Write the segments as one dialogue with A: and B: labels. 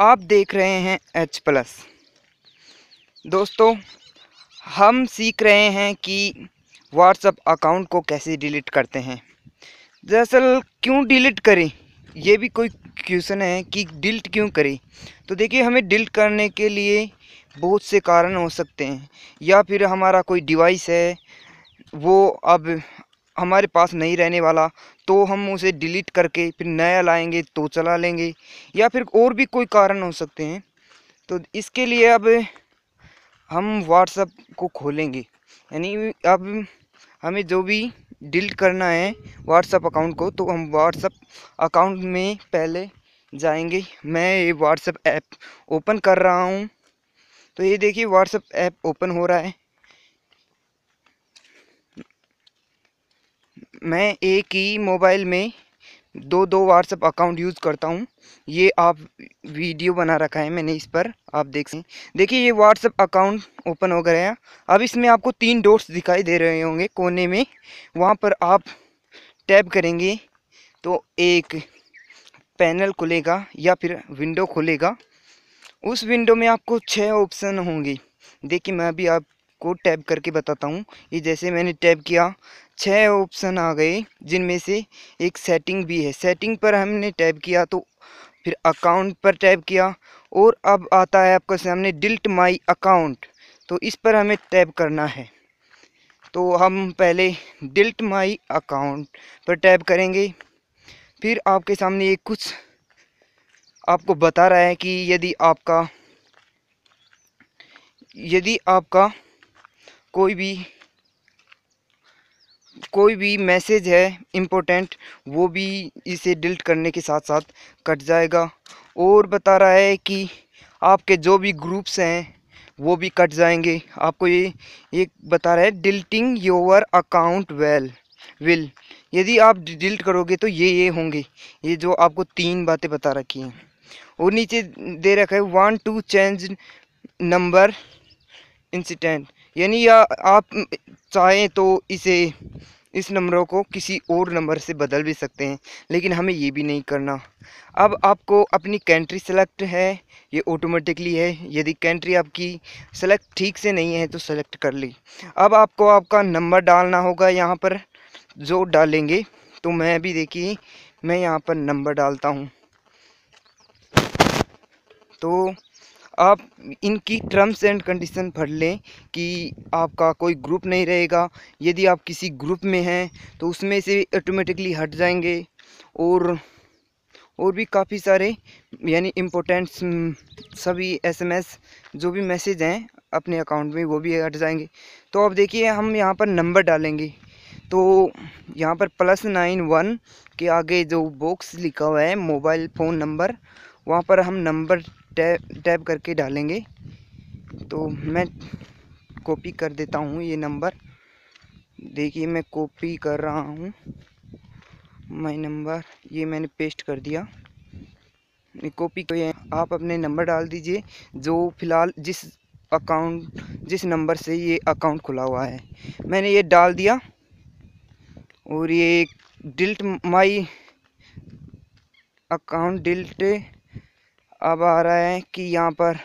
A: आप देख रहे हैं एच प्लस दोस्तों हम सीख रहे हैं कि व्हाट्सअप अकाउंट को कैसे डिलीट करते हैं दरअसल क्यों डिलीट करें ये भी कोई क्वेश्चन है कि डिलीट क्यों करें तो देखिए हमें डिलीट करने के लिए बहुत से कारण हो सकते हैं या फिर हमारा कोई डिवाइस है वो अब हमारे पास नहीं रहने वाला तो हम उसे डिलीट करके फिर नया लाएंगे तो चला लेंगे या फिर और भी कोई कारण हो सकते हैं तो इसके लिए अब हम व्हाट्सएप को खोलेंगे यानी अब हमें जो भी डिलीट करना है व्हाट्सएप अकाउंट को तो हम व्हाट्सअप अकाउंट में पहले जाएंगे मैं ये व्हाट्सएप ऐप ओपन कर रहा हूँ तो ये देखिए व्हाट्सअप ऐप ओपन हो रहा है मैं एक ही मोबाइल में दो दो व्हाट्सअप अकाउंट यूज़ करता हूँ ये आप वीडियो बना रखा है मैंने इस पर आप देख सकें देखिए ये व्हाट्सएप अकाउंट ओपन हो गया है अब इसमें आपको तीन डोट्स दिखाई दे रहे होंगे कोने में वहाँ पर आप टैप करेंगे तो एक पैनल खुलेगा या फिर विंडो खुलेगा उस विंडो में आपको छः ऑप्शन होंगे देखिए मैं अभी आपको टैप करके बताता हूँ ये जैसे मैंने टैप किया छः ऑप्शन आ गए जिनमें से एक सेटिंग भी है सेटिंग पर हमने टैप किया तो फिर अकाउंट पर टैप किया और अब आता है आपका सामने डिल्ट माई अकाउंट तो इस पर हमें टैप करना है तो हम पहले डिल्ट माई अकाउंट पर टैप करेंगे फिर आपके सामने एक कुछ आपको बता रहा है कि यदि आपका यदि आपका कोई भी कोई भी मैसेज है इम्पोर्टेंट वो भी इसे डिलीट करने के साथ साथ कट जाएगा और बता रहा है कि आपके जो भी ग्रुप्स हैं वो भी कट जाएंगे आपको ये एक बता रहा है deleting your account well will यदि आप डिल्ट करोगे तो ये ये होंगे ये जो आपको तीन बातें बता रखी हैं और नीचे दे रखा है one two change number incident यानी या आप चाहें तो इसे इस नंबरों को किसी और नंबर से बदल भी सकते हैं लेकिन हमें ये भी नहीं करना अब आपको अपनी कंट्री सेलेक्ट है ये ऑटोमेटिकली है यदि कंट्री आपकी सेलेक्ट ठीक से नहीं है तो सेलेक्ट कर ली अब आपको आपका नंबर डालना होगा यहाँ पर जो डालेंगे तो मैं भी देखिए मैं यहाँ पर नंबर डालता हूँ तो आप इनकी टर्म्स एंड कंडीशन भर लें कि आपका कोई ग्रुप नहीं रहेगा यदि आप किसी ग्रुप में हैं तो उसमें से ऑटोमेटिकली हट जाएंगे और और भी काफ़ी सारे यानी इम्पोर्टेंट्स हम्म, सभी एसएमएस जो भी मैसेज हैं अपने अकाउंट में वो भी हट जाएंगे तो अब देखिए हम यहाँ पर नंबर डालेंगे तो यहाँ पर प्लस नाइन वन के आगे जो बॉक्स लिखा हुआ है मोबाइल फ़ोन नंबर वहाँ पर हम नंबर टैप टैप करके डालेंगे तो मैं कॉपी कर देता हूँ ये नंबर देखिए मैं कॉपी कर रहा हूँ माई नंबर ये मैंने पेस्ट कर दिया कॉपी किया आप अपने नंबर डाल दीजिए जो फ़िलहाल जिस अकाउंट जिस नंबर से ये अकाउंट खुला हुआ है मैंने ये डाल दिया और ये डिल्ट माई अकाउंट डिल्ट अब आ रहा है कि यहाँ पर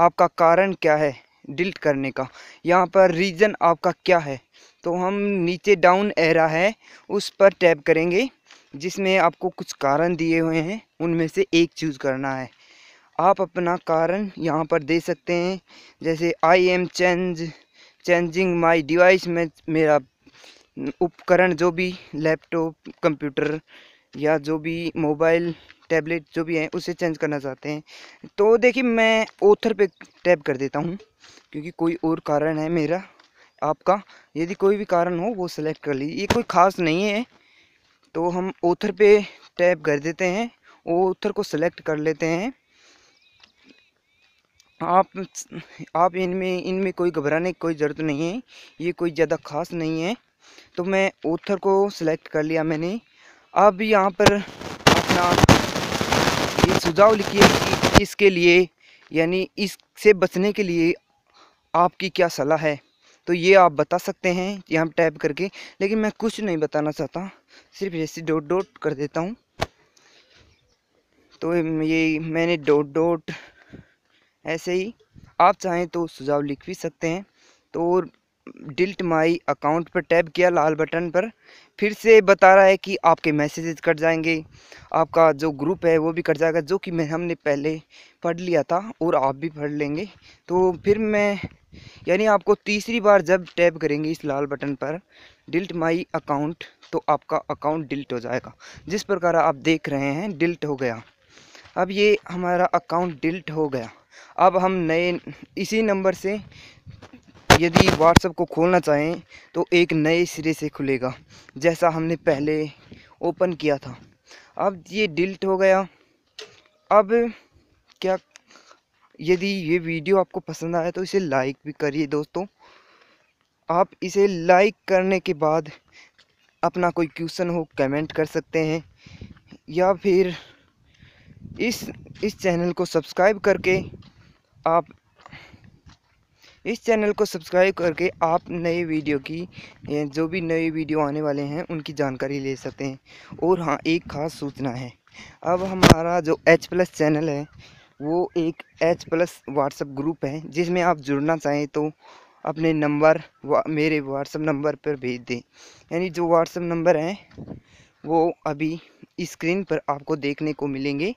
A: आपका कारण क्या है डिलीट करने का यहाँ पर रीज़न आपका क्या है तो हम नीचे डाउन एरा है उस पर टैप करेंगे जिसमें आपको कुछ कारण दिए हुए हैं उनमें से एक चूज़ करना है आप अपना कारण यहाँ पर दे सकते हैं जैसे I am change changing my device में मेरा उपकरण जो भी लैपटॉप कंप्यूटर या जो भी मोबाइल टैबलेट जो भी है उसे चेंज करना चाहते हैं तो देखिए मैं ऑथर पे टैप कर देता हूँ क्योंकि कोई और कारण है मेरा आपका यदि कोई भी कारण हो वो सिलेक्ट कर लीजिए ये कोई ख़ास नहीं है तो हम ऑथर पे टैप कर देते हैं ऑथर को सिलेक्ट कर लेते हैं आप आप इनमें इनमें कोई घबराने की कोई ज़रूरत नहीं है ये कोई ज़्यादा ख़ास नहीं है तो मैं ऑथर को सिलेक्ट कर लिया मैंने अब यहाँ पर अपना ये सुझाव लिखिए कि इसके लिए यानी इससे बचने के लिए आपकी क्या सलाह है तो ये आप बता सकते हैं यहाँ हम टाइप करके लेकिन मैं कुछ नहीं बताना चाहता सिर्फ जैसे डॉट डॉट कर देता हूँ तो ये मैंने डॉट डॉट ऐसे ही आप चाहें तो सुझाव लिख भी सकते हैं तो और डिल्ट माई अकाउंट पर टैब किया लाल बटन पर फिर से बता रहा है कि आपके मैसेजेस कट जाएंगे आपका जो ग्रुप है वो भी कट जाएगा जो कि मैं हमने पहले पढ़ लिया था और आप भी पढ़ लेंगे तो फिर मैं यानी आपको तीसरी बार जब टैप करेंगे इस लाल बटन पर डिल्ट माई अकाउंट तो आपका अकाउंट डिल्ट हो जाएगा जिस प्रकार आप देख रहे हैं डिल्ट हो गया अब ये हमारा अकाउंट डिल्ट हो गया अब हम नए इसी नंबर से यदि व्हाट्सएप को खोलना चाहें तो एक नए सिरे से खुलेगा जैसा हमने पहले ओपन किया था अब ये डिलीट हो गया अब क्या यदि ये वीडियो आपको पसंद आया तो इसे लाइक भी करिए दोस्तों आप इसे लाइक करने के बाद अपना कोई क्वेश्चन हो कमेंट कर सकते हैं या फिर इस इस चैनल को सब्सक्राइब करके आप इस चैनल को सब्सक्राइब करके आप नए वीडियो की जो भी नए वीडियो आने वाले हैं उनकी जानकारी ले सकते हैं और हाँ एक खास सूचना है अब हमारा जो एच प्लस चैनल है वो एक एच प्लस व्हाट्सअप ग्रुप है जिसमें आप जुड़ना चाहें तो अपने नंबर वा, मेरे व्हाट्सअप नंबर पर भेज दें यानी जो व्हाट्सअप नंबर हैं वो अभी स्क्रीन पर आपको देखने को मिलेंगे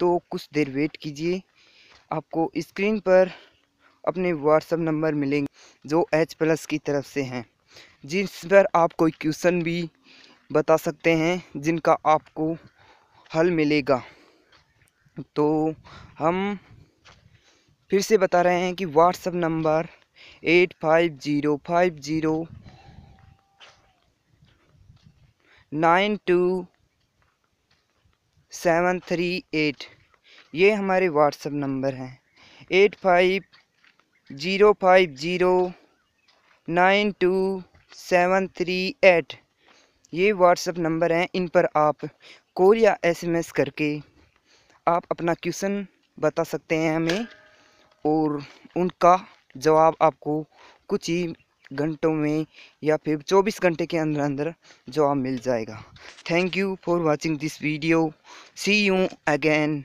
A: तो कुछ देर वेट कीजिए आपको स्क्रीन पर अपने व्हाट्सअप नंबर मिलेंगे जो एच प्लस की तरफ से हैं जिस पर आप कोई क्वेश्चन भी बता सकते हैं जिनका आपको हल मिलेगा तो हम फिर से बता रहे हैं कि WhatsApp number eight five zero five zero nine two seven three eight ये हमारे व्हाट्सअप नंबर हैं eight five zero five zero nine two seven three eight ये व्हाट्सअप नंबर हैं इन पर आप कॉल या एसएमएस करके आप अपना क्वेश्चन बता सकते हैं हमें और उनका जवाब आपको कुछ ही घंटों में या फिर 24 घंटे के अंदर अंदर जवाब मिल जाएगा thank you for watching this video see you again